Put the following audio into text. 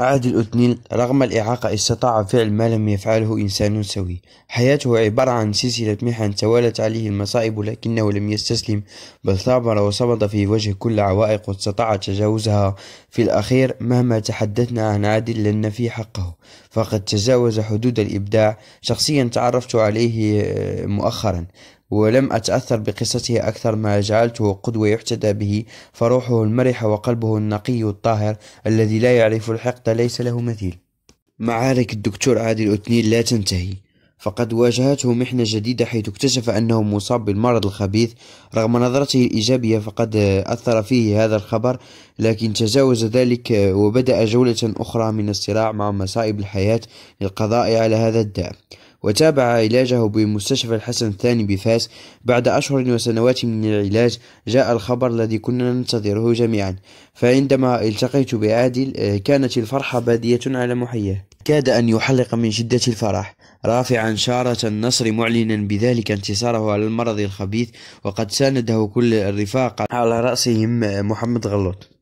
عهد الأثنين رغم الإعاقة استطاع فعل ما لم يفعله إنسان سوي حياته عبارة عن سلسلة محن توالت عليه المصائب لكنه لم يستسلم بل ثابر وصمد في وجه كل عوائق واستطاع تجاوزها في الأخير مهما تحدثنا عن عادل لن في حقه فقد تجاوز حدود الإبداع شخصيا تعرفت عليه آه، مؤخرا ولم أتأثر بقصته أكثر ما جعلته قدوة يحتذى به فروحه المرحة وقلبه النقي الطاهر الذي لا يعرف الحقد ليس له مثيل معارك الدكتور عادل أتنيل لا تنتهي فقد واجهته محنة جديدة حيث اكتشف أنه مصاب بالمرض الخبيث رغم نظرته الإيجابية فقد أثر فيه هذا الخبر لكن تجاوز ذلك وبدأ جولة أخرى من الصراع مع مصائب الحياة للقضاء على هذا الداء وتابع علاجه بمستشفى الحسن الثاني بفاس بعد أشهر وسنوات من العلاج جاء الخبر الذي كنا ننتظره جميعا فعندما التقيت بعادل آه، كانت الفرحة بادية على محيه كاد أن يحلق من شدة الفرح رافعا شارة النصر معلنا بذلك انتصاره على المرض الخبيث وقد سانده كل الرفاق على رأسهم آه، محمد غلوط